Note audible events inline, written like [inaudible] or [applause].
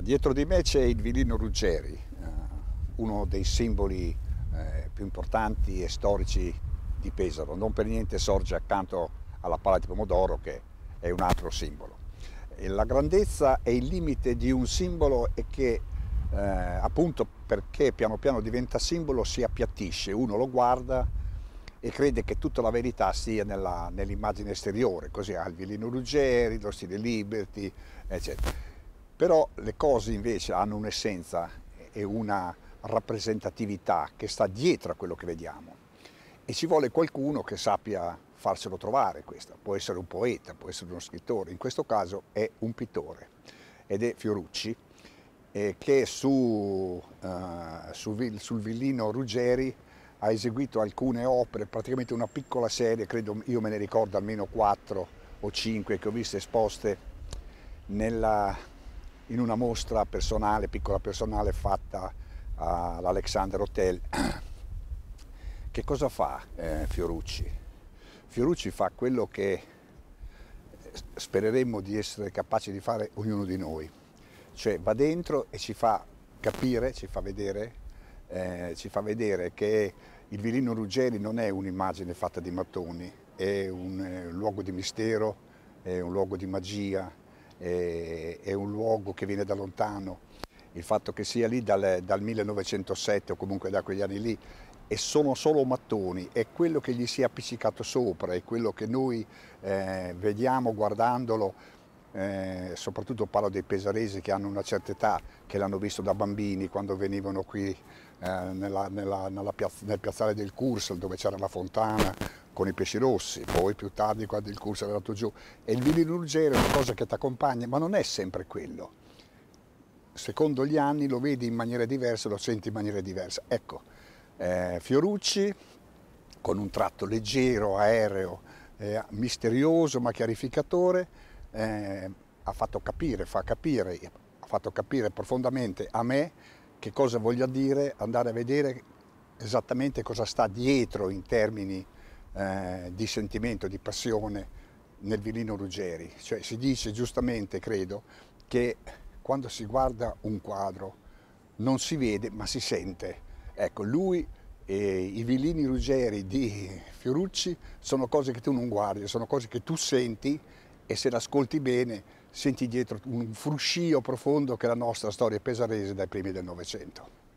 dietro di me c'è il Vilino Ruggeri, eh, uno dei simboli eh, più importanti e storici di Pesaro. Non per niente sorge accanto alla pala di pomodoro che è un altro simbolo. E la grandezza e il limite di un simbolo è che eh, appunto perché piano piano diventa simbolo si appiattisce, uno lo guarda e crede che tutta la verità sia nell'immagine nell esteriore, così ha il violino Ruggeri, lo stile Liberty, eccetera. Però le cose invece hanno un'essenza e una rappresentatività che sta dietro a quello che vediamo e ci vuole qualcuno che sappia farcelo trovare questo, Può essere un poeta, può essere uno scrittore, in questo caso è un pittore ed è Fiorucci eh, che su, eh, su, sul villino Ruggeri ha eseguito alcune opere, praticamente una piccola serie, credo io me ne ricordo almeno quattro o cinque che ho visto esposte nella, in una mostra personale, piccola personale fatta all'Alexander Hotel. [clears throat] Che cosa fa eh, Fiorucci? Fiorucci fa quello che spereremmo di essere capaci di fare ognuno di noi, cioè va dentro e ci fa capire, ci fa vedere, eh, ci fa vedere che il Virino Ruggeri non è un'immagine fatta di mattoni, è un, eh, un luogo di mistero, è un luogo di magia, è un luogo che viene da lontano, il fatto che sia lì dal, dal 1907 o comunque da quegli anni lì e sono solo mattoni, è quello che gli si è appiccicato sopra, è quello che noi eh, vediamo guardandolo eh, soprattutto parlo dei pesaresi che hanno una certa età, che l'hanno visto da bambini quando venivano qui eh, nella, nella, nella piazza, nel piazzale del Cursal dove c'era la fontana con i pesci rossi, poi più tardi quando il Cursal è andato giù. E il vino ruggero è una cosa che ti accompagna, ma non è sempre quello. Secondo gli anni lo vedi in maniera diversa, lo senti in maniera diversa. Ecco, eh, Fiorucci con un tratto leggero, aereo, eh, misterioso ma chiarificatore, eh, ha fatto capire, fa capire, ha fatto capire profondamente a me che cosa voglia dire andare a vedere esattamente cosa sta dietro in termini eh, di sentimento, di passione nel Virino Ruggeri. Cioè, si dice giustamente, credo, che quando si guarda un quadro non si vede ma si sente. Ecco, lui e i villini ruggeri di Fiorucci sono cose che tu non guardi, sono cose che tu senti e se l'ascolti bene senti dietro un fruscio profondo che è la nostra storia pesarese dai primi del Novecento.